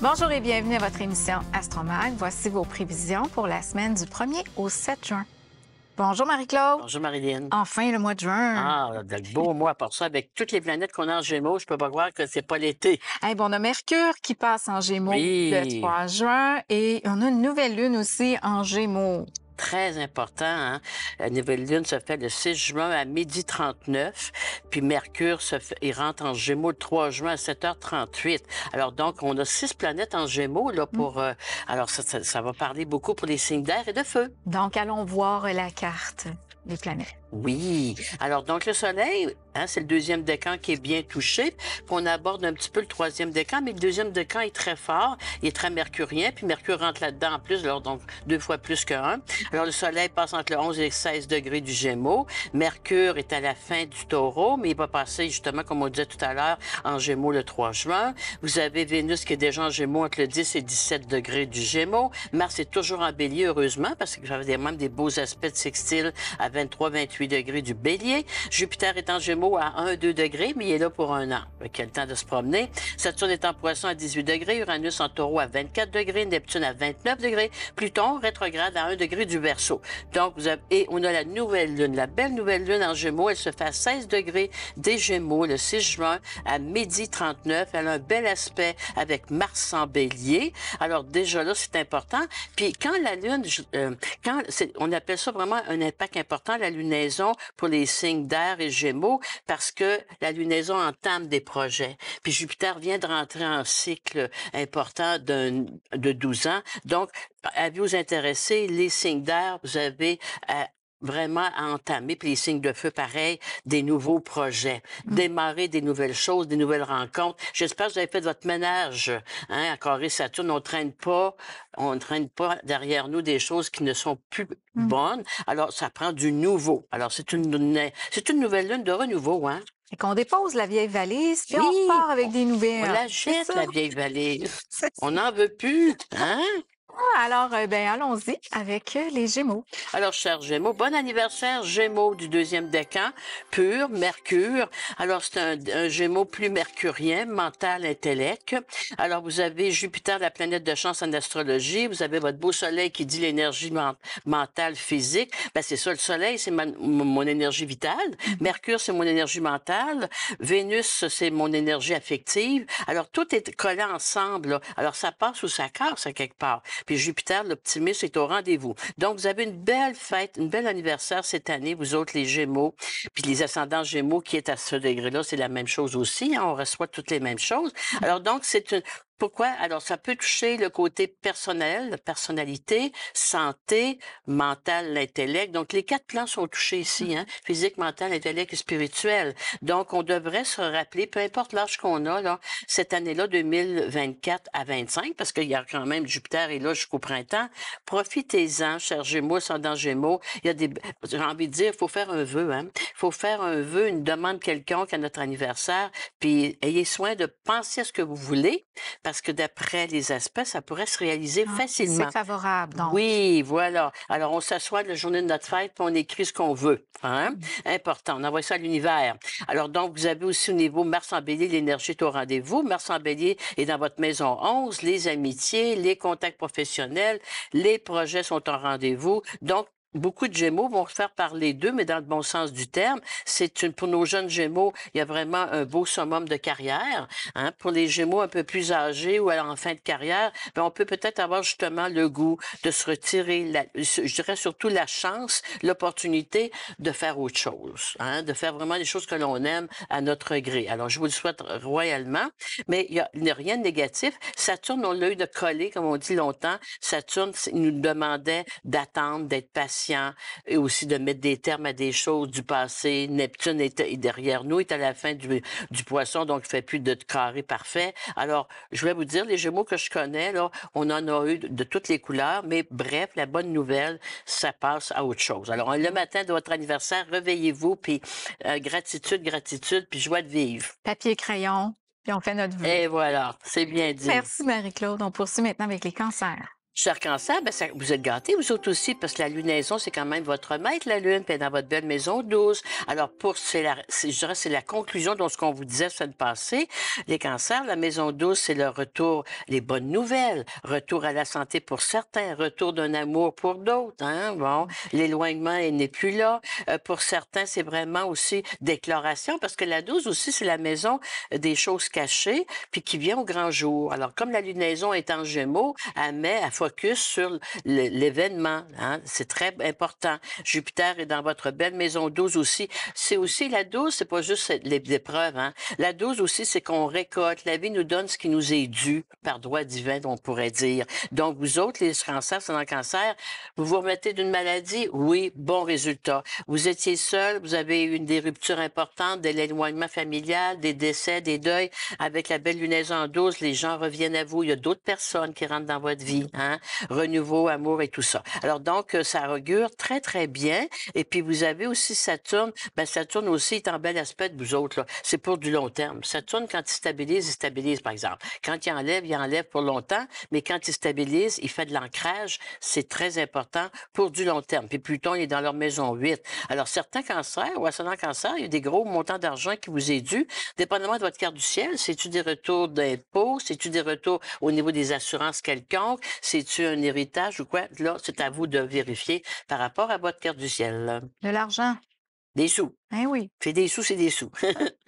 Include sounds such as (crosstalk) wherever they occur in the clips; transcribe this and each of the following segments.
Bonjour et bienvenue à votre émission Astromag. Voici vos prévisions pour la semaine du 1er au 7 juin. Bonjour Marie-Claude. Bonjour Marie-Lyne. Enfin le mois de juin. Ah, de beau mois pour ça. Avec toutes les planètes qu'on a en Gémeaux, je peux pas croire que c'est pas l'été. Eh bon, on a Mercure qui passe en Gémeaux le 3 juin et on a une nouvelle lune aussi en Gémeaux très important. Hein? La nouvelle lune se fait le 6 juin à midi 39 puis Mercure se il rentre en Gémeaux le 3 juin à 7h38. Alors donc, on a six planètes en Gémeaux là pour. Mm. Euh, alors ça, ça, ça va parler beaucoup pour les signes d'air et de feu. Donc allons voir la carte des planètes. Oui. Alors, donc, le soleil, hein, c'est le deuxième décan qui est bien touché. Puis on aborde un petit peu le troisième décan, mais le deuxième décan est très fort. Il est très mercurien, puis Mercure rentre là-dedans en plus, alors donc deux fois plus qu'un. Alors, le soleil passe entre le 11 et le 16 degrés du Gémeaux. Mercure est à la fin du taureau, mais il va passer, justement, comme on disait tout à l'heure, en Gémeaux le 3 juin. Vous avez Vénus qui est déjà en Gémeaux entre le 10 et 17 degrés du Gémeaux. Mars est toujours en bélier, heureusement, parce que j'avais même des beaux aspects de sextile à 23, 28 degrés du bélier. Jupiter est en gémeaux à 1-2 degrés, mais il est là pour un an. Il a le temps de se promener. Saturne est en poisson à 18 degrés, Uranus en taureau à 24 degrés, Neptune à 29 degrés, Pluton rétrograde à 1 degré du verso. Donc, vous avez, et on a la nouvelle lune, la belle nouvelle lune en gémeaux. Elle se fait à 16 degrés des gémeaux le 6 juin à midi 39. Elle a un bel aspect avec Mars en bélier. Alors, déjà là, c'est important. Puis, quand la lune, euh, quand on appelle ça vraiment un impact important, la lunaison, pour les signes d'air et gémeaux parce que la lunaison entame des projets. Puis Jupiter vient de rentrer en cycle important de 12 ans. Donc, à vous intéresser, les signes d'air, vous avez à, vraiment à entamer, puis les signes de feu, pareil, des nouveaux projets, mm. démarrer des nouvelles choses, des nouvelles rencontres. J'espère que vous avez fait votre ménage. Hein, à Corée Saturne, on traîne pas, on traîne pas derrière nous des choses qui ne sont plus mm. bonnes. Alors, ça prend du nouveau. Alors, c'est une, c'est une nouvelle lune de renouveau, hein? Et qu'on dépose la vieille valise, puis on part avec des nouvelles. On la jette, la vieille valise. (laughs) on n'en veut plus, hein? Ah, alors, euh, ben, allons-y avec euh, les Gémeaux. Alors, chers Gémeaux, bon anniversaire, Gémeaux du deuxième décan, pur, Mercure. Alors, c'est un, un, Gémeaux plus mercurien, mental, intellect. Alors, vous avez Jupiter, la planète de chance en astrologie. Vous avez votre beau soleil qui dit l'énergie mentale, physique. Ben, c'est ça, le soleil, c'est mon énergie vitale. Mhm. Mercure, c'est mon énergie mentale. Vénus, c'est mon énergie affective. Alors, tout est collé ensemble. Alors, ça passe ou ça casse à quelque part. Puis Jupiter, l'optimiste, est au rendez-vous. Donc, vous avez une belle fête, une belle anniversaire cette année, vous autres, les Gémeaux, puis les ascendants Gémeaux qui est à ce degré-là, c'est la même chose aussi. Hein, on reçoit toutes les mêmes choses. Alors, donc, c'est une, pourquoi? Alors, ça peut toucher le côté personnel, la personnalité, santé, mental, intellect. Donc, les quatre plans sont touchés ici, mm. hein? physique, mental, intellect et spirituel. Donc, on devrait se rappeler, peu importe l'âge qu'on a, cette année-là, 2024 à 25, parce qu'il y a quand même Jupiter et là jusqu'au printemps. Profitez-en, chers Gémeaux, sans danger Gémeaux. Il y a des, j'ai envie de dire, faut faire un vœu, hein? Faut faire un vœu, une demande quelconque à notre anniversaire, puis ayez soin de penser à ce que vous voulez parce que d'après les aspects, ça pourrait se réaliser ah, facilement. C'est favorable, donc. Oui, voilà. Alors, on s'assoit la journée de notre fête, on écrit ce qu'on veut. Hein? Mmh. Important. On envoie ça à l'univers. Alors, donc, vous avez aussi au niveau Mars en bélier, l'énergie est au rendez-vous. Mars en bélier est dans votre maison 11. Les amitiés, les contacts professionnels, les projets sont en rendez-vous. Donc, Beaucoup de Gémeaux vont faire parler d'eux, mais dans le bon sens du terme. C'est une, pour nos jeunes Gémeaux, il y a vraiment un beau summum de carrière. Hein. Pour les Gémeaux un peu plus âgés ou en fin de carrière, ben, on peut peut-être avoir justement le goût de se retirer, je dirais surtout la chance, l'opportunité de faire autre chose, hein, de faire vraiment les choses que l'on aime à notre gré. Alors, je vous le souhaite royalement, mais il n'y a, rien de négatif. Saturne, on l'a eu de coller, comme on dit longtemps. Saturne nous demandait d'attendre, d'être patient et aussi de mettre des termes à des choses du passé. Neptune est, derrière nous, est à la fin du, poisson, donc il fait plus de carré parfait. Alors, je vais vous dire, les Gémeaux que je connais, là, on en a eu de, toutes les couleurs, mais bref, la bonne nouvelle, ça passe à autre chose. Alors, le matin de votre anniversaire, réveillez-vous, puis euh, gratitude, gratitude, puis joie de vivre. Papier crayon, puis on fait notre vie. Et voilà, c'est bien dit. Merci Marie-Claude. On poursuit maintenant avec les cancers. Cher cancer, ben, vous êtes gâtés, vous autres aussi, parce que la lunaison, c'est quand même votre maître, la lune, puis dans votre belle maison 12. Alors, pour, c'est la, je dirais, c'est la conclusion de ce qu'on vous disait de passé. Les cancers, la maison douce, c'est le retour, les bonnes nouvelles, retour à la santé pour certains, retour d'un amour pour d'autres, hein, bon. L'éloignement, il n'est plus là. Euh, pour certains, c'est vraiment aussi déclaration, parce que la douce aussi, c'est la maison euh, des choses cachées, puis qui vient au grand jour. Alors, comme la lunaison est en gémeaux, elle met, à sur l'événement. Hein. C'est très important. Jupiter est dans votre belle maison 12 aussi. C'est aussi la 12, c'est pas juste les épreuves. Hein. La 12 aussi, c'est qu'on récolte. La vie nous donne ce qui nous est dû par droit divin, on pourrait dire. Donc, vous autres, les cancers, c'est dans cancer, vous vous remettez d'une maladie, oui, bon résultat. Vous étiez seul, vous avez eu une des ruptures importantes, de l'éloignement familial, des décès, des deuils. Avec la belle lunaison en 12, les gens reviennent à vous. Il y a d'autres personnes qui rentrent dans votre vie. Hein. Hein, renouveau, amour et tout ça. Alors donc, euh, ça augure très, très bien. Et puis, vous avez aussi Saturne. Ben, Saturne aussi est en bel aspect de vous autres. C'est pour du long terme. Saturne, quand il stabilise, il stabilise, par exemple. Quand il enlève, il enlève pour longtemps, mais quand il stabilise, il fait de l'ancrage. C'est très important pour du long terme. Puis Pluton, il est dans leur maison 8. Alors, certains cancers ou certains cancers, il y a des gros montants d'argent qui vous est dû, dépendamment de votre carte du ciel. C'est-tu des retours d'impôts? C'est-tu des retours au niveau des assurances quelconques? C'est tu tu un héritage ou quoi? Là, c'est à vous de vérifier par rapport à votre carte du ciel. De l'argent. Des sous. Eh oui. fait des sous, c'est des sous. (laughs)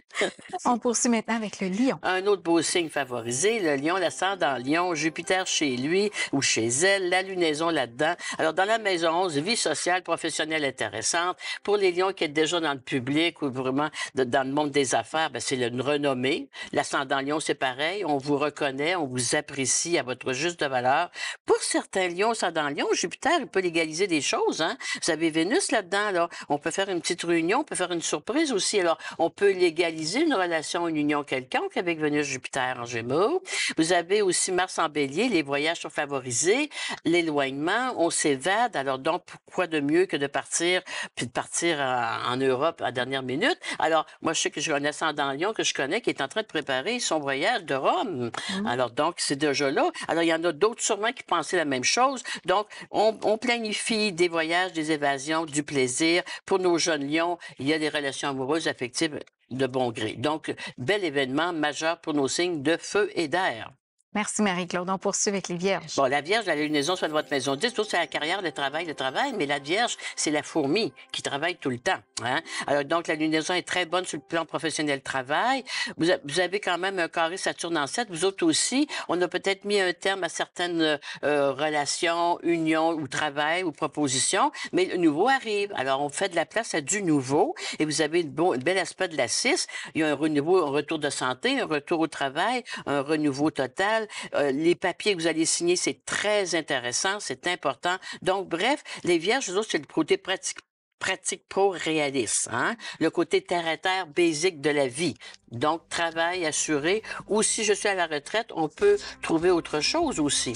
On poursuit maintenant avec le lion. Un autre beau signe favorisé, le lion, l'ascendant lion, Jupiter chez lui ou chez elle, la lunaison là-dedans. Alors, dans la maison 11, vie sociale, professionnelle intéressante. Pour les lions qui sont déjà dans le public ou vraiment dans le monde des affaires, ben, c'est une renommée. L'ascendant lion, c'est pareil. On vous reconnaît, on vous apprécie à votre juste valeur. Pour certains lions, ascendant lion, Jupiter, il peut légaliser des choses. Hein. Vous avez Vénus là-dedans. Alors, on peut faire une petite réunion, on peut faire une surprise aussi. Alors, on peut légaliser une relation, une union quelconque avec Vénus-Jupiter en Gémeaux. Vous avez aussi Mars en Bélier, les voyages sont favorisés, l'éloignement, on s'évade. Alors donc, pourquoi de mieux que de partir, puis de partir euh, en, Europe à dernière minute? Alors, moi, je sais que j'ai un ascendant Lyon que je connais qui est en train de préparer son voyage de Rome. Mmh. Alors donc, c'est déjà là. Alors, il y en a d'autres sûrement qui pensaient la même chose. Donc, on, on planifie des voyages, des évasions, du plaisir. Pour nos jeunes lions, il y a des relations amoureuses, affectives de bon gré. Donc, bel événement majeur pour nos signes de feu et d'air. Merci Marie-Claude. On poursuit avec les Vierges. Bon, la Vierge, la lunaison, soit de votre maison 10, tout c'est la carrière, le travail, le travail, mais la Vierge, c'est la fourmi qui travaille tout le temps. Hein. Alors donc, la lunaison est très bonne sur le plan professionnel travail. Vous, avez quand même un carré Saturne en 7, vous autres aussi. On a peut-être mis un terme à certaines euh, relations, unions ou travail ou propositions, mais le nouveau arrive. Alors, on fait de la place à du nouveau et vous avez un bel aspect de la 6. Il y a un renouveau, un retour de santé, un retour au travail, un renouveau total euh, les papiers que vous allez signer, c'est très intéressant, c'est important. Donc, bref, les vierges, c'est le côté pratique pratique pro-réaliste, hein. le côté terre à basique de la vie. Donc, travail assuré, ou si je suis à la retraite, on peut trouver autre chose aussi.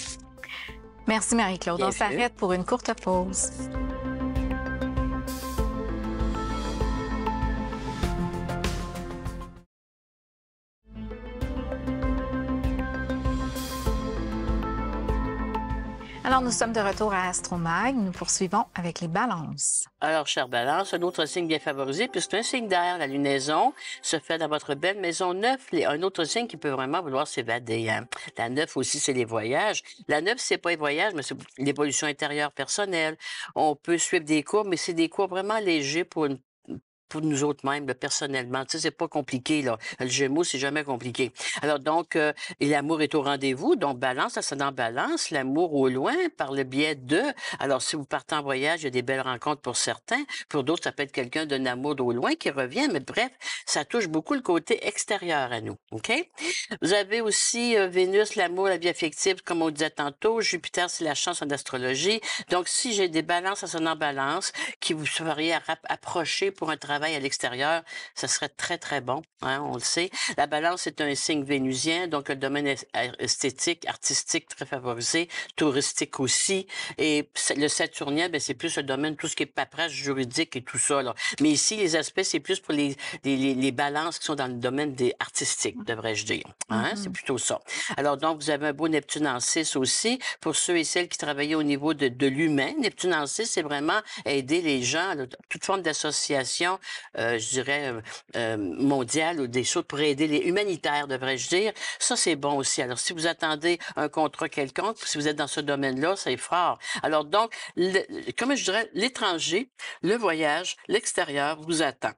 Merci Marie-Claude. On s'arrête pour une courte pause. Alors, nous sommes de retour à Astromag. Nous poursuivons avec les balances. Alors, chère balance, un autre signe bien favorisé, puisque c'est un signe d'air. La lunaison se fait dans votre belle maison neuf. Un autre signe qui peut vraiment vouloir s'évader. Hein. La neuf aussi, c'est les voyages. La neuf, c'est pas les voyages, mais c'est l'évolution intérieure personnelle. On peut suivre des cours, mais c'est des cours vraiment légers pour une pour nous autres mêmes, personnellement. Tu sais, c'est pas compliqué, là. Le Gémeaux, c'est jamais compliqué. Alors, donc, euh, l'amour est au rendez-vous. Donc, balance, ascendant balance, l'amour au loin par le biais de. Alors, si vous partez en voyage, il y a des belles rencontres pour certains. Pour d'autres, ça peut être quelqu'un d'un amour au loin qui revient. Mais bref, ça touche beaucoup le côté extérieur à nous. OK? Vous avez aussi euh, Vénus, l'amour, la vie affective, comme on disait tantôt. Jupiter, c'est la chance en astrologie. Donc, si j'ai des balances, ascendant balance, qui vous seriez approcher pour un travail travail à l'extérieur, ça serait très, très bon, hein, on le sait. La balance est un signe vénusien, donc le domaine esthétique, artistique très favorisé, touristique aussi. Et le saturnien, ben, c'est plus le domaine, tout ce qui est paperasse juridique et tout ça. Là. Mais ici, les aspects, c'est plus pour les, les, les, balances qui sont dans le domaine des artistiques, mmh. devrais-je dire. Hein? C'est mmh. plutôt ça. Alors, donc, vous avez un beau Neptune en 6 aussi. Pour ceux et celles qui travaillaient au niveau de, de l'humain, Neptune en 6, c'est vraiment aider les gens, toute forme d'association, euh, je dirais, euh, euh mondiales ou des choses pour aider les humanitaires, devrais-je dire. Ça, c'est bon aussi. Alors, si vous attendez un contrat quelconque, si vous êtes dans ce domaine-là, c'est fort. Alors, donc, comme je dirais, l'étranger, le voyage, l'extérieur vous attend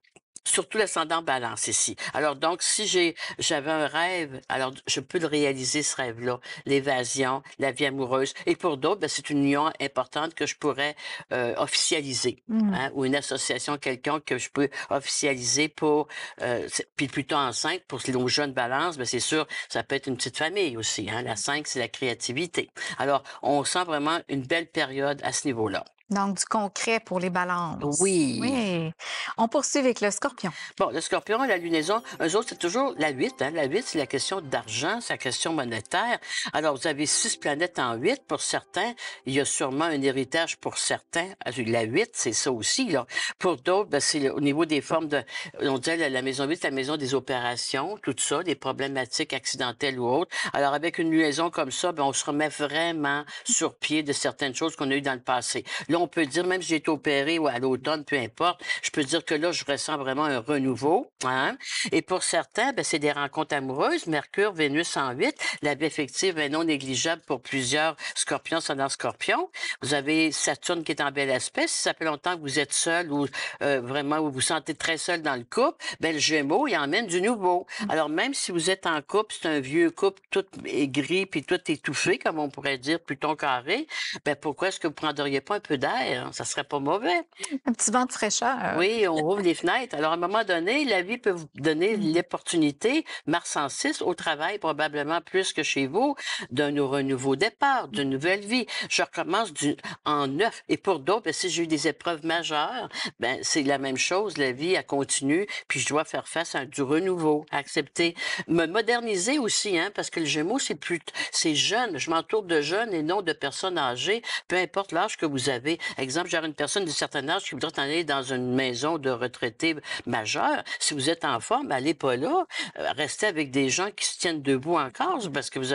surtout l'ascendant balance ici. Alors donc, si j'ai j'avais un rêve, alors je peux le réaliser, ce rêve-là, l'évasion, la vie amoureuse. Et pour d'autres, ben, c'est une union importante que je pourrais euh, officialiser, mmh. hein, ou une association quelconque que je peux officialiser pour, euh, puis plutôt en 5, pour jeune jeunes mais ben, c'est sûr, ça peut être une petite famille aussi. Hein. La 5, c'est la créativité. Alors, on sent vraiment une belle période à ce niveau-là. Donc, du concret pour les balances. Oui. oui. On poursuit avec le scorpion. Bon, le scorpion, la lunaison, Un jour, c'est toujours la 8. Hein. La 8, c'est la question d'argent, c'est la question monétaire. Alors, vous avez six planètes en 8 pour certains. Il y a sûrement un héritage pour certains. Ah, la 8, c'est ça aussi. Pour d'autres, ben, c'est au niveau des formes de... On dit la maison 8, la maison des opérations, tout ça, des problématiques accidentelles ou autres. Alors, avec une lunaison comme ça, ben, on se remet vraiment sur pied de certaines choses qu'on a eues dans le passé on peut dire, même si j'ai été opéré ou à l'automne, peu importe, je peux dire que là, je ressens vraiment un renouveau. Hein. Et pour certains, ben, c'est des rencontres amoureuses. Mercure, Vénus en 8, la vie effective est non négligeable pour plusieurs scorpions, dans scorpion. Vous avez Saturne qui est en belle espèce Si ça fait longtemps que vous êtes seul ou euh, vraiment vous vous sentez très seul dans le couple, ben, le Gémeaux, il emmène du nouveau. Mmh. Alors, même si vous êtes en couple, c'est un vieux couple tout gris puis tout étouffé, comme on pourrait dire, Pluton carré, ben, pourquoi est-ce que vous prendriez pas un peu d'argent? Ça ça serait pas mauvais. Un petit vent de fraîcheur. Oui, on ouvre les fenêtres. Alors, à un moment donné, la vie peut vous donner mmh l'opportunité, Mars en 6, au travail probablement plus que chez vous, d'un nouveau départ, d'une nouvelle vie. Je recommence du, en neuf. Et pour d'autres, ben, si j'ai eu des épreuves majeures, ben c'est la même chose. La vie, a continué, puis je dois faire face à du renouveau, accepter. Me moderniser aussi, hein, parce que le Gémeaux, c'est plus, c'est jeune. Je m'entoure de jeunes et non de personnes âgées, peu importe l'âge que vous avez. Exemple, genre une personne de certain âge qui voudrait aller dans une maison de retraités majeure. Si vous êtes en forme, allez pas là. Euh, restez avec des gens qui se tiennent debout encore parce que vous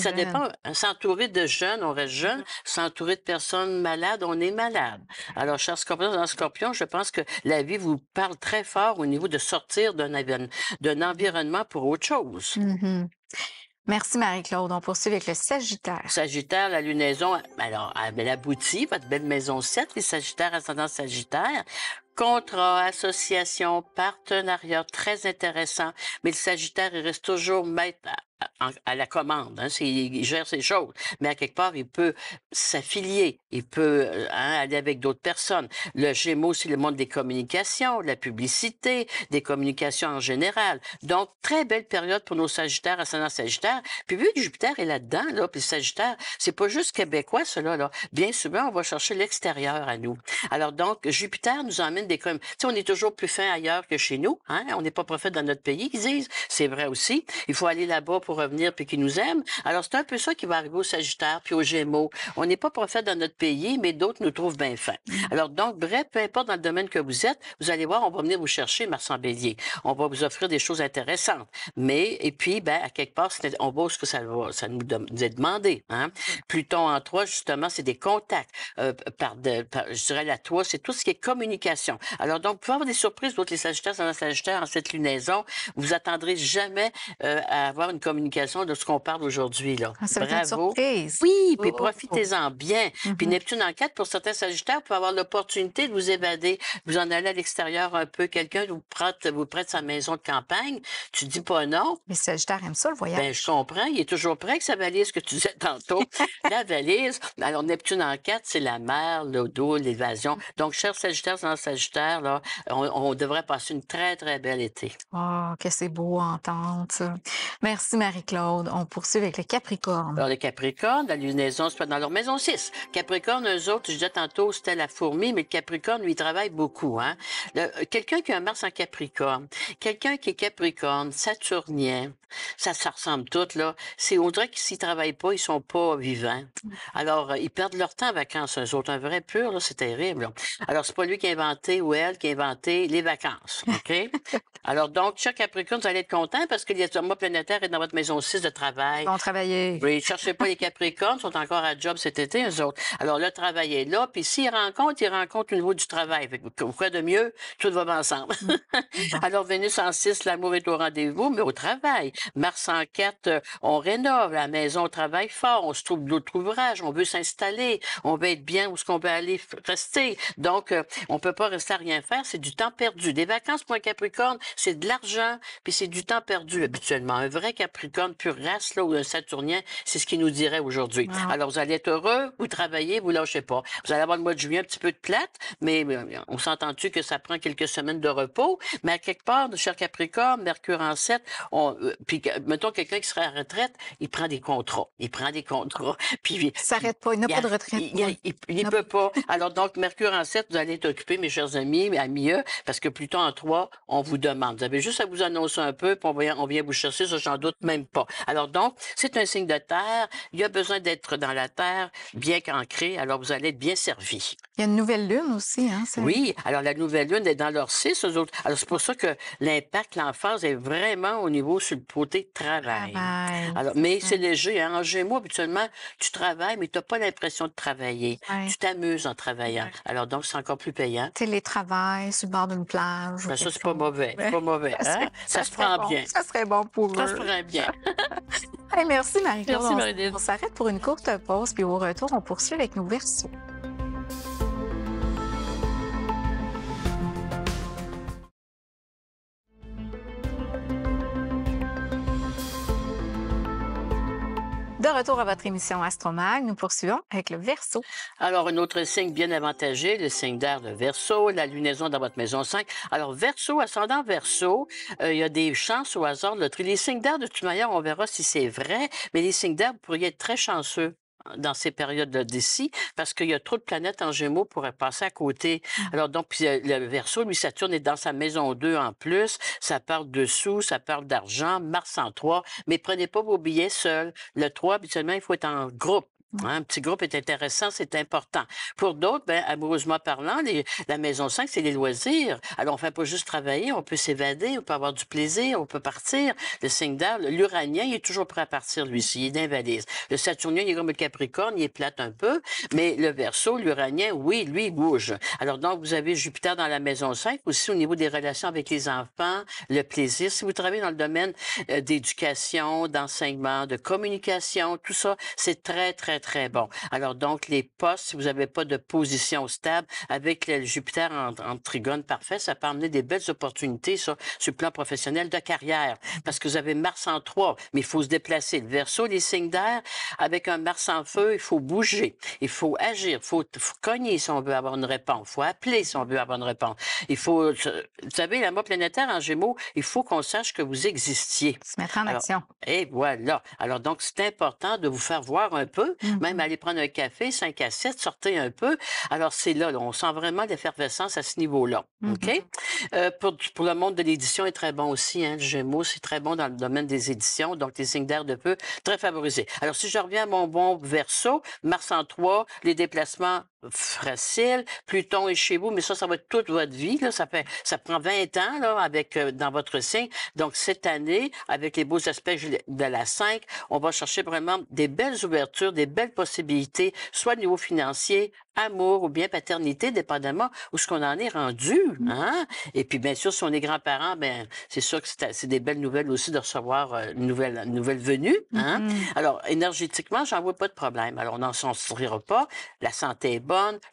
ça dépend. Hein, s'entourer de jeunes, on reste jeune. S'entourer de personnes malades, on est malade. Alors, chers Scorpion, Scorpion, je pense que la vie vous parle très fort au niveau de sortir d'un environnement pour autre chose. Mm-hmm. Merci Marie-Claude. On poursuit avec le Sagittaire. Sagittaire, la lunaison, alors, elle aboutit, votre belle maison 7, les Sagittaires, ascendant Sagittaire contrats, associations, partenariats très intéressants, mais le Sagittaire, il reste toujours maître à, la commande. Hein, il gère ses choses, mais à quelque part, il peut s'affilier, il peut euh, hein, aller avec d'autres personnes. Le Gémeaux, c'est le monde des communications, de la publicité, des communications en général. Donc, très belle période pour nos Sagittaires, ascendants Sagittaires. Puis vu que Jupiter est là-dedans, là, puis le Sagittaire, c'est pas juste québécois, cela. Là. Bien souvent, on va chercher l'extérieur à nous. Alors donc, Jupiter nous emmène des... Tu on est toujours plus fin ailleurs que chez nous. Hein? On n'est pas prophète dans notre pays, ils disent. C'est vrai aussi. Il faut aller là-bas pour revenir, puis qu'ils nous aiment. Alors, c'est un peu ça qui va arriver au Sagittaire, puis aux Gémeaux. On n'est pas prophète dans notre pays, mais d'autres nous trouvent bien fins. Mm. Alors, donc, bref, peu importe dans le domaine que vous êtes, vous allez voir, on va venir vous chercher, Mars en Bélier. On va vous offrir des choses intéressantes. Mais, et puis, ben, à quelque part, on va ce que ça, va, ça nous, nous est demandé. Hein? Mm. Pluton en trois, justement, c'est des contacts. Euh, par, de, je dirais, la toi c'est tout ce qui est communication. Alors, donc, pour avoir des surprises pour les Sagittaires, un Sagittaire en cette lunaison, vous attendrez jamais euh, à avoir une communication de ce qu'on parle aujourd'hui. Là. Ah, Bravo. Oui, puis oh, oh, oh. profitez-en bien. Puis mm-hmm. Neptune en 4, pour certains Sagittaires, peut avoir l'opportunité de vous évader. Vous en allez à l'extérieur un peu. Quelqu'un vous prête, sa maison de campagne. Tu dis pas non. Mais Sagittaire aime ça, le voyage. Ben, je comprends. Il est toujours prêt avec sa valise que tu disais tantôt. (laughs) la valise. Alors, Neptune en 4, c'est la mer, le dos, l'évasion. Donc, cher Sagittaire, dans Sagittaire, là, on, devrait passer une très, très belle été. Oh, que c'est beau à entendre, Merci, Marie-Claude. On poursuit avec le Capricorne. Alors, le Capricorne, la lunaison c'est dans leur maison 6. Capricorne, eux autres, je disais tantôt, c'était la fourmi, mais le Capricorne, lui, il travaille beaucoup. Hein? Quelqu'un qui a un Mars en Capricorne, quelqu'un qui est Capricorne, Saturnien, ça, se ressemble tout, là. C'est, on qui qu'ils s'y travaillent pas, ils sont pas vivants. Mm. Alors, euh, ils perdent leur temps en vacances, eux autres. Un vrai pur, là, c'est terrible. Alors, c'est pas lui qui a inventé ou elle qui a inventé les vacances. OK? (laughs) Alors, donc, chaque Capricorne, vous allez être content parce que mois planétaire est dans votre maison 6 de travail. Ils vont travailler. Oui, cherchez pas les Capricornes, sont encore à job cet été, eux autres. Alors, le travail est là, puis s'ils rencontrent, ils rencontrent au niveau du travail. Pourquoi de mieux? Tout va bien ensemble. Mm. (laughs) Alors, Vénus en 6, l'amour est au rendez-vous, mais au travail. Mars en 4, euh, on rénove la maison, on travaille fort, on se trouve d'autres ouvrages, on veut s'installer, on veut être bien où ce qu'on veut aller rester. Donc, euh, on peut pas ça rien faire, c'est du temps perdu. Des vacances pour un Capricorne, c'est de l'argent, puis c'est du temps perdu habituellement. Un vrai Capricorne pure race, là, ou un Saturnien, c'est ce qu'il nous dirait aujourd'hui. Ah. Alors, vous allez être heureux, vous travaillez, vous lâchez pas. Vous allez avoir le mois de juillet un petit peu de plate, mais euh, on s'entend-tu que ça prend quelques semaines de repos? Mais à quelque part, cher Capricorne, Mercure en 7, on, euh, puis mettons quelqu'un qui serait à retraite, il prend des contrats. Il prend des contrats, (laughs) puis... Il s'arrête pas, il n'a pas de retraite. Il, il ne peut pas. Alors, donc, Mercure en 7, vous allez être occupé, mes chers chers amis, amis, parce que plus tôt en trois, on vous demande. Vous avez juste à vous annoncer un peu, puis on vient, vous chercher, ça, j'en doute même pas. Alors donc, c'est un signe de terre. Il y a besoin d'être dans la terre, bien ancré alors vous allez être bien servi. Il y a une nouvelle lune aussi, hein? Oui, alors la nouvelle lune est dans leur six eux autres. Alors c'est pour ça que l'impact, l'enfance est vraiment au niveau sur le côté travail. alors, mais c'est léger, hein? En Gémeaux, habituellement, tu travailles, mais tu n'as pas l'impression de travailler. Tu t'amuses en travaillant. Alors donc, c'est encore plus payant travail sur le bord d'une plage. Ben, ça, c'est pas mauvais. pas mauvais. (laughs) Hein? Ça, se prend bien. Ça serait bon pour eux. Ça se bien. (laughs) merci, Marie-Claude. Merci, On s'arrête pour une courte pause, puis au retour, on poursuit avec nos versions. De retour à votre émission Astromag, nous poursuivons avec le Verseau. Alors, un autre signe bien avantagé, le signe d'air de Verseau, la lunaison dans votre maison 5. Alors, Verseau, ascendant Verseau, euh, il y a des chances au hasard de Les signes d'air, de toute on verra si c'est vrai, mais les signes d'air, vous pourriez être très chanceux dans ces périodes-là d'ici, parce qu'il y a trop de planètes en Gémeaux pour passer à côté. Mmh. Alors donc, euh, le verso, lui, Saturne est dans sa maison 2 en plus, ça parle de sous, ça parle d'argent, Mars en 3, mais prenez pas vos billets seuls. Le 3, habituellement, il faut être en groupe. Un petit groupe est intéressant, c'est important. Pour d'autres, ben, amoureusement parlant, les, la maison 5, c'est les loisirs. Alors, on ne fait pas juste travailler, on peut s'évader, on peut avoir du plaisir, on peut partir. Le signe d'air, l'uranien, il est toujours prêt à partir, lui, s'il est d'invalise. Le saturnien, il est comme le capricorne, il est plate un peu, mais le verso, l'uranien, oui, lui, il bouge. Alors, donc, vous avez Jupiter dans la maison 5, aussi au niveau des relations avec les enfants, le plaisir. Si vous travaillez dans le domaine euh, d'éducation, d'enseignement, de communication, tout ça, c'est très, très très, bon. Alors, donc, les postes, si vous n'avez pas de position stable, avec le Jupiter en, trigone parfait, ça peut amener des belles opportunités sur, sur le plan professionnel de carrière. Parce que vous avez Mars en 3, mais il faut se déplacer. Le verso, les signes d'air, avec un Mars en feu, il faut bouger, il faut agir, il faut, cogner si on veut avoir une réponse, il faut appeler si on veut avoir une réponse. Il faut, euh, vous savez, la mort planétaire en Gémeaux, il faut qu'on sache que vous existiez. Se mettre en action. Et voilà. Alors donc, c'est important de vous faire voir un peu, Mm. même aller prendre un café, 5 à 7, sortir un peu. Alors, c'est là, on sent vraiment l'effervescence à ce niveau-là. Mm-hmm. OK? Euh, pour, pour, le monde de l'édition, est très bon aussi. Hein, le Gémeaux, c'est très bon dans le domaine des éditions. Donc, les signes d'air de peu, très favorisés. Alors, si je reviens à mon bon verso, Mars en 3, les déplacements facile. Pluton est chez vous, mais ça, ça va être toute votre vie. Là. Ça, fait, ça prend 20 ans là, avec euh, dans votre signe. Donc, cette année, avec les beaux aspects de la 5, on va chercher vraiment des belles ouvertures, des belles possibilités, soit au niveau financier, amour ou bien paternité, dépendamment où ce qu'on en est rendu. Mmh. Hein? Et puis, bien sûr, si on est grands-parents, ben c'est sûr que c'est des belles nouvelles aussi de recevoir euh, une, nouvelle, nouvelle venue. Hein. Mmh. Alors, énergétiquement, j'en vois pas de problème. Alors, on n'en sourira pas. La santé est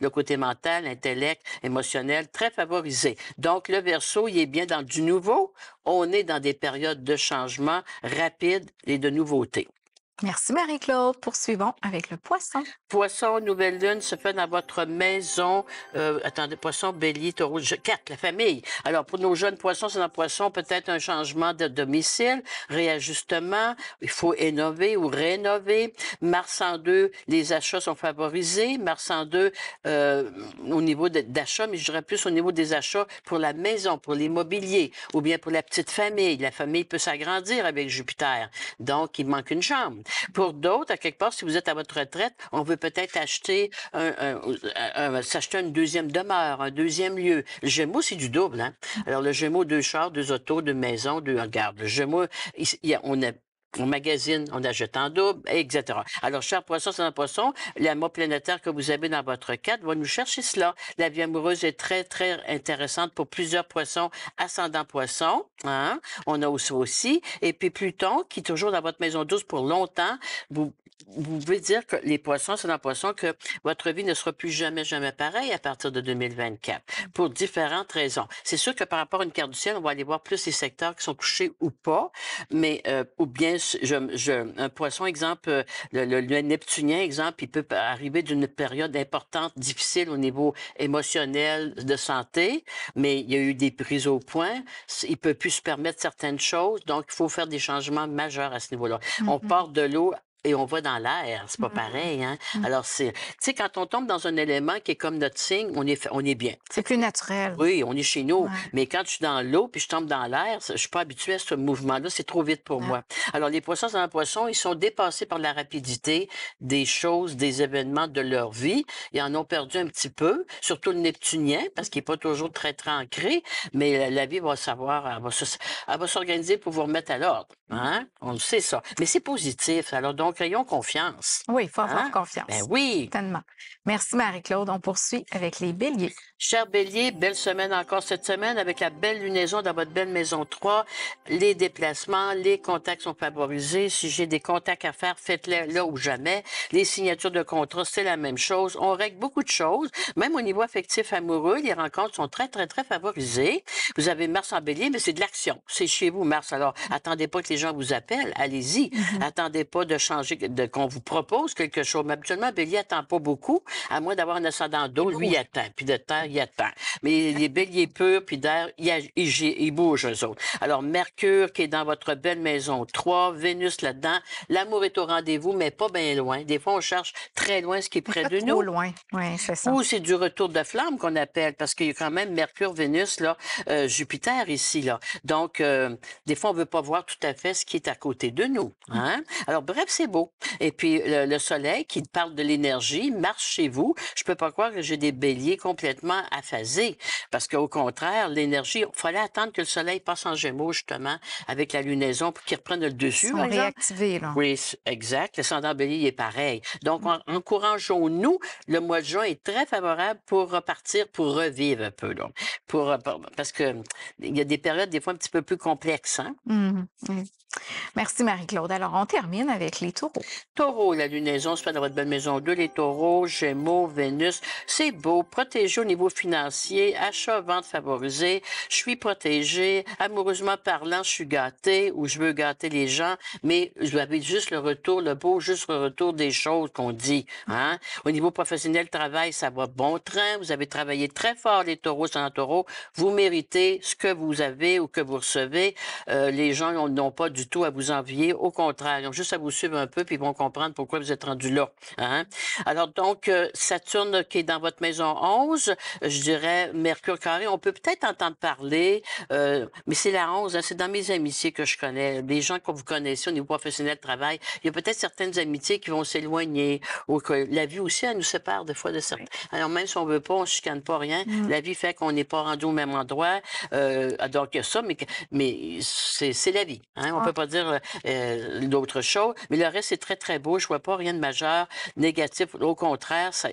le côté mental, intellect, émotionnel, très favorisé. Donc, le verso, il est bien dans du nouveau. On est dans des périodes de changement rapide et de nouveautés. Merci Marie-Claude. Poursuivons avec le poisson. Poisson, nouvelle lune se fait dans votre maison. Euh, attendez, poisson, bélier, taureau, 4, la famille. Alors, pour nos jeunes poissons, c'est dans poisson, peut-être un changement de domicile, réajustement, il faut innover ou rénover. Mars en 2, les achats sont favorisés. Mars en 2, euh, au niveau d'achats, mais je dirais plus au niveau des achats pour la maison, pour l'immobilier, ou bien pour la petite famille. La famille peut s'agrandir avec Jupiter. Donc, il manque une chambre. Pour d'autres, à quelque part, si vous êtes à votre retraite, on veut peut-être acheter un, s'acheter une deuxième demeure, un deuxième lieu. Le Gémeaux, c'est du double. Hein? Alors, le Gémeaux, deux chars, deux autos, deux maisons, deux... Regarde, le Gémeaux, on a on magazine, on achète en double, etc. Alors, cher poisson, c'est un poisson, l'amour planétaire que vous avez dans votre cadre va nous chercher cela. La vie amoureuse est très, très intéressante pour plusieurs poissons ascendant poisson. Hein? On a aussi, aussi. Et puis Pluton, qui est toujours dans votre maison douce pour longtemps, vous vous pouvez dire que les poissons, c'est dans poisson que votre vie ne sera plus jamais, jamais pareille à partir de 2024 pour différentes raisons. C'est sûr que par rapport à une carte du ciel, on va aller voir plus les secteurs qui sont couchés ou pas, mais euh, ou bien je, je, un poisson, exemple, euh, le, le, neptunien, exemple, il peut arriver d'une période importante, difficile au niveau émotionnel, de santé, mais il y a eu des prises au point, il peut plus se permettre certaines choses, donc il faut faire des changements majeurs à ce niveau-là. On mm-hmm. part de l'eau et on va dans l'air. C'est pas mmh. pareil. Hein? Mmh. Alors, tu sais, quand on tombe dans un élément qui est comme notre signe, on est, on est bien. C'est plus naturel. Oui, on est chez nous. Mais quand je suis dans l'eau puis je tombe dans l'air, je suis pas habitué à ce mouvement-là. C'est trop vite pour moi. Alors, les poissons dans un poisson, ils sont dépassés par la rapidité des choses, des événements de leur vie. Ils en ont perdu un petit peu, surtout le neptunien, parce qu'il est pas toujours très, très ancré. Mais la, vie va savoir, elle va, s'organiser pour vous remettre à l'ordre. Hein? On le sait, ça. Mais c'est positif. Alors, donc, créons confiance. Oui, il faut avoir hein? confiance. Ben oui. Certainement. Merci, Marie-Claude. On poursuit avec les béliers. Cher Béliers, belle semaine encore cette semaine avec la belle lunaison dans votre belle maison 3. Les déplacements, les contacts sont favorisés. Si j'ai des contacts à faire, faites-les là ou jamais. Les signatures de contrat, c'est la même chose. On règle beaucoup de choses. Même au niveau affectif amoureux, les rencontres sont très, très, très favorisées. Vous avez Mars en bélier, mais c'est de l'action. C'est chez vous, Mars. Alors, attendez pas que les gens vous appellent. Allez-y. Mm-hmm. Attendez pas de changer qu'on vous propose quelque chose. Mais habituellement, Bélier attend pas beaucoup, à moins d'avoir un ascendant d'eau. Lui, il attend. Puis de terre, il attend. Mais les Béliers purs, puis d'air, ils, il, bougent, autres. Alors, Mercure, qui est dans votre belle maison 3, Vénus là-dedans. L'amour est au rendez-vous, mais pas bien loin. Des fois, on cherche très loin ce qui est près de de trop nous. loin, c'est ça. Ou c'est du retour de flamme qu'on appelle, parce qu'il y a quand même Mercure, Vénus, là, euh, Jupiter ici, là. Donc, euh, des fois, on veut pas voir tout à fait ce qui est à côté de nous. Mm. Hein? Alors, bref, c'est beau. Et puis, le, soleil qui parle de l'énergie marche chez vous. Je peux pas croire que j'ai des béliers complètement aphasés. Parce qu'au contraire, l'énergie, il fallait attendre que le soleil passe en gémeaux, justement, avec la lunaison pour qu'il reprenne le dessus. là. Oui, exact. Le ascendant bélier est pareil. Donc, encourageons-nous. Le mois de juin est très favorable pour repartir, pour revivre un peu, euh, Pour, parce que il y a des périodes, des fois, un petit peu plus complexes, hein? Mmh mmh. Merci, Marie-Claude. Alors, on termine avec les Taureau, la lunaison, pas dans votre belle maison 2, les taureaux, gémeaux, Vénus. C'est beau, protégé au niveau financier, achat, vente favorisé, Je suis protégé, amoureusement parlant, je suis gâté ou je veux gâter les gens, mais vous avez juste le retour, le beau, juste le retour des choses qu'on dit. Hein? Au niveau professionnel, travail, ça va bon train. Vous avez travaillé très fort, les taureaux, sans taureau, Vous méritez ce que vous avez ou que vous recevez. Euh, les gens n'ont pas du tout à vous envier. Au contraire, ils ont juste à vous suivre un peu, puis ils vont comprendre pourquoi vous êtes rendu là. Hein. Alors, donc, euh, Saturne euh, qui est dans votre maison 11, euh, je dirais Mercure carré, on peut peut-être entendre parler, mais c'est la 11, hein, c'est dans mes amitiés que je connais, les gens que vous connaissez au niveau professionnel de travail. Il y a peut-être certaines amitiés qui vont s'éloigner ou que la vie aussi, elle nous sépare des fois de certains. Alors, même si on veut pas, on chicane pas rien, mm. la vie fait qu'on n'est pas rendu au même endroit. donc, il y a ça, mais, mais c'est la vie. Hein. On ne ah. peut pas dire d'autres choses, mais c'est très, très beau. Je vois pas rien de majeur, négatif. Au contraire, ça,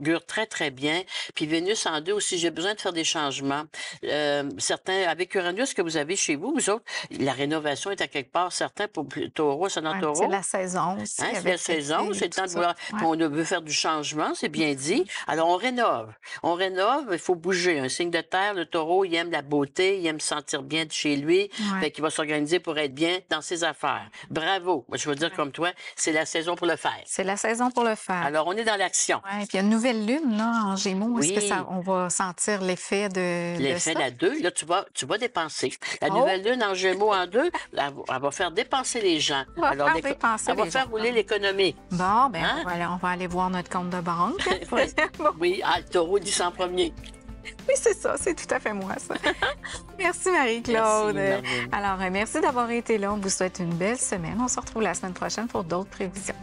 augure très, très bien. Puis Vénus en deux aussi, j'ai besoin de faire des changements. Euh, certains, avec Uranus que vous avez chez vous, vous autres, la rénovation est à quelque part, certains pour taureau, dans le taureau. C'est la saison hein, aussi. c'est la saison, c'est le temps de voir. On veut faire du changement, c'est bien mm-hmm. dit. Alors, on rénove. On rénove, il faut bouger. Un signe de terre, le taureau, il aime la beauté, il aime se sentir bien de chez lui. Il qu'il va s'organiser pour être bien dans ses affaires. Bravo. je veux dire, comme toi, c'est la saison pour le faire. C'est la saison pour le faire. Alors, on est dans l'action. Ouais, puis il y a une nouvelle lune là, en Gémeaux. Est-ce qu'on on va sentir l'effet de. L'effet de la là, tu vas, tu vas dépenser. La oh! nouvelle lune en Gémeaux en deux, elle, va faire dépenser les gens. Alors, dépenser elle va faire rouler l'économie. Bon, bien, hein? on, va aller, voir notre compte de banque. (laughs) oui, (laughs) ah, le taureau dit en premier. Oui, c'est ça, c'est tout à fait moi, ça. (laughs) Merci Marie-Claude. Alors, euh, merci d'avoir été là. On vous souhaite une belle semaine. On se retrouve la semaine prochaine pour d'autres prévisions.